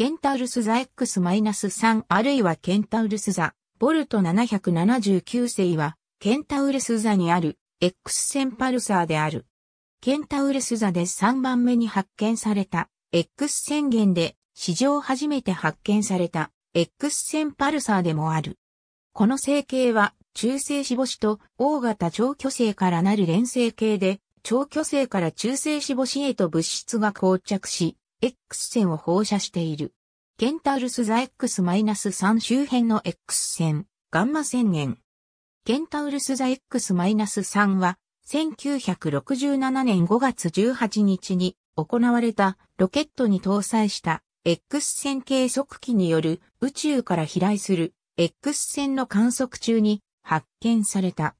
ケンタウルス座 X-3 あるいはケンタウルス座、ボルト779世は、ケンタウルス座にある X 線パルサーである。ケンタウルス座で3番目に発見された X 線源で史上初めて発見された X 線パルサーでもある。この成形は中性子母子と大型超巨星からなる連星系で、超巨星から中性子母子へと物質が膠着し、X 線を放射している。ケンタウルス座 X-3 周辺の X 線、ガンマ線源。ケンタウルス座 X-3 は、1967年5月18日に行われたロケットに搭載した X 線計測器による宇宙から飛来する X 線の観測中に発見された。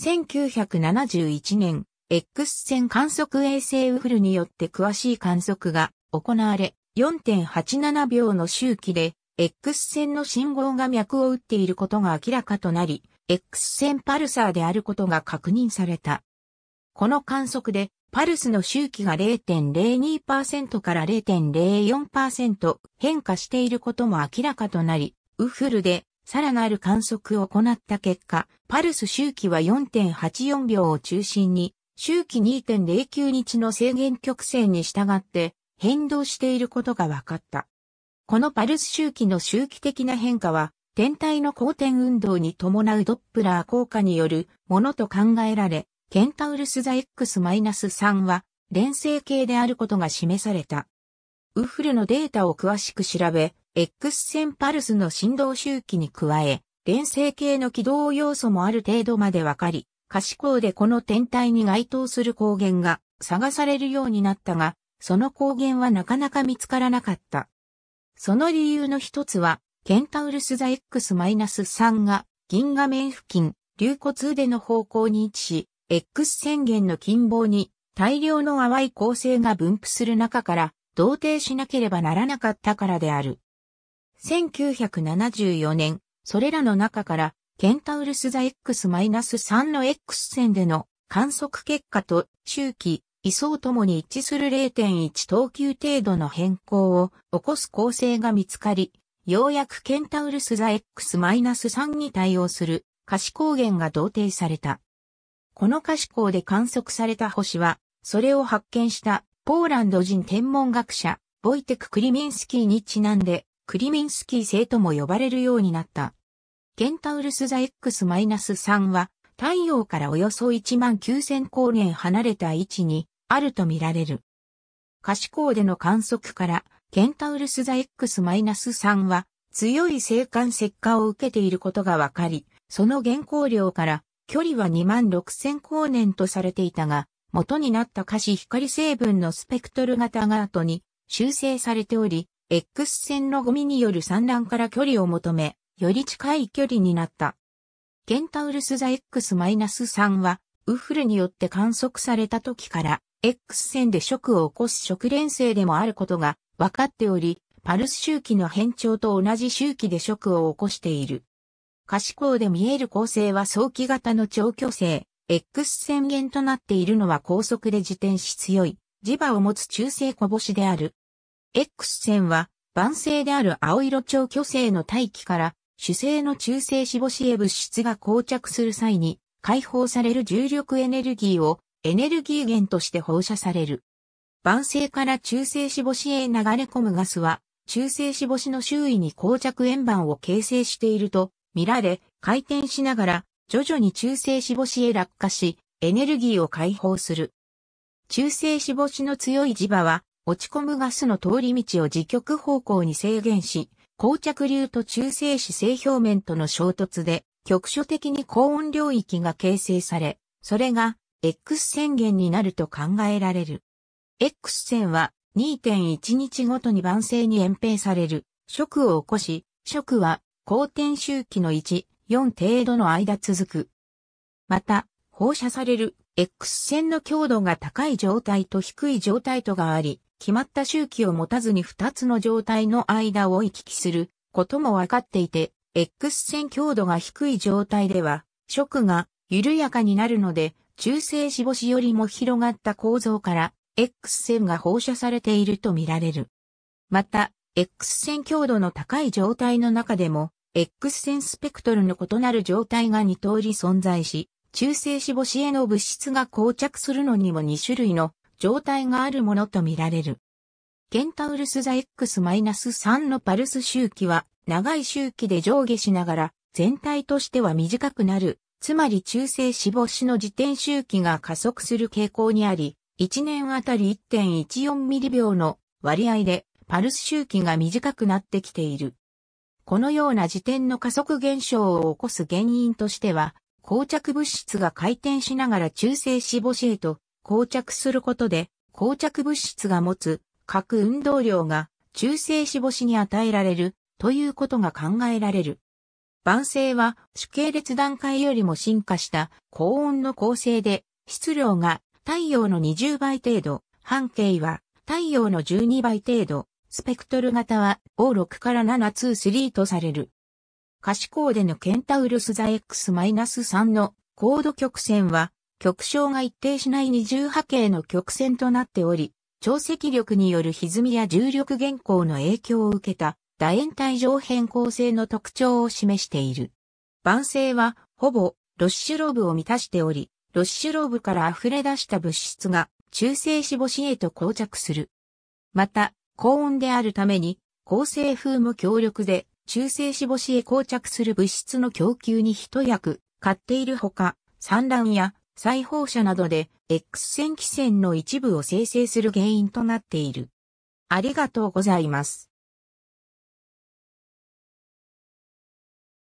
1971年、X 線観測衛星ウフルによって詳しい観測が行われ、4.87秒の周期で、X 線の信号が脈を打っていることが明らかとなり、X 線パルサーであることが確認された。この観測で、パルスの周期が0.02%から0.04%変化していることも明らかとなり、ウフルでさらなる観測を行った結果、パルス周期は4.84秒を中心に、周期2.09日の制限曲線に従って変動していることが分かった。このパルス周期の周期的な変化は、天体の公転運動に伴うドップラー効果によるものと考えられ、ケンタウルス座 X-3 は連星系であることが示された。ウフルのデータを詳しく調べ、X 線パルスの振動周期に加え、連星系の軌道要素もある程度まで分かり、可視光でこの天体に該当する光源が探されるようになったが、その光源はなかなか見つからなかった。その理由の一つは、ケンタウルス座 X-3 が銀河面付近、流骨での方向に位置し、X 宣言の近傍に大量の淡い構成が分布する中から同定しなければならなかったからである。1974年、それらの中からケンタウルス座 X-3 の X 線での観測結果と周期位相ともに一致する0.1等級程度の変更を起こす構成が見つかり、ようやくケンタウルス座 X-3 に対応する可視光源が同定された。この可視光で観測された星は、それを発見したポーランド人天文学者、ボイテク・クリミンスキーにちなんで、クリミンスキー星とも呼ばれるようになった。ケンタウルス座 X-3 は、太陽からおよそ1万9000光年離れた位置にあるとみられる。可視光での観測から、ケンタウルス座 X-3 は強い静観石化を受けていることがわかり、その原光量から距離は2万6000光年とされていたが、元になった可視光成分のスペクトル型が後に修正されており、X 線のゴミによる散乱から距離を求め、より近い距離になった。ケンタウルスザ X-3 は、ウフルによって観測された時から、X 線で食を起こす食連性でもあることが分かっており、パルス周期の変調と同じ周期で食を起こしている。可視光で見える構成は早期型の長距性、X 線源となっているのは高速で自転し強い、磁場を持つ中性小星である。X 線は、晩性である青色長巨星の大気から、主性の中性子星へ物質が膠着する際に、解放される重力エネルギーをエネルギー源として放射される。晩成から中性子星へ流れ込むガスは、中性子星の周囲に膠着円盤を形成していると見られ、回転しながら徐々に中性子星へ落下し、エネルギーを解放する。中性子星の強い磁場は、落ち込むガスの通り道を自極方向に制限し、膠着流と中性子性表面との衝突で、局所的に高温領域が形成され、それが X 宣言になると考えられる。X 線は2.1日ごとに晩成に延平される、食を起こし、食は後転周期の1、4程度の間続く。また、放射される X 線の強度が高い状態と低い状態とがあり、決まった周期を持たずに2つの状態の間を行き来することも分かっていて、X 線強度が低い状態では、食が緩やかになるので、中性子星よりも広がった構造から X 線が放射されているとみられる。また、X 線強度の高い状態の中でも、X 線スペクトルの異なる状態が2通り存在し、中性子星への物質が膠着するのにも2種類の状態があるものとみられる。ケンタウルス座 X-3 のパルス周期は長い周期で上下しながら全体としては短くなるつまり中性脂肪子の自転周期が加速する傾向にあり、1年あたり1.14ミリ秒の割合でパルス周期が短くなってきている。このような時点の加速現象を起こす原因としては、膠着物質が回転しながら中性脂肪子へと膠着することで、膠着物質が持つ核運動量が中性脂肪子に与えられるということが考えられる。晩星は主系列段階よりも進化した高温の構成で、質量が太陽の20倍程度、半径は太陽の12倍程度、スペクトル型は O6 から723とされる。可視光でのケンタウルス座 X-3 の高度曲線は極小が一定しない二重波形の曲線となっており、超積力による歪みや重力原稿の影響を受けた楕円体状変更性の特徴を示している。晩成は、ほぼ、ロッシュローブを満たしており、ロッシュローブから溢れ出した物質が、中性脂肪子へと膠着する。また、高温であるために、構成風も強力で、中性脂肪子へ膠着する物質の供給に一役、買っているほか、産卵や再放射などで X 線基線の一部を生成する原因となっている。ありがとうございます。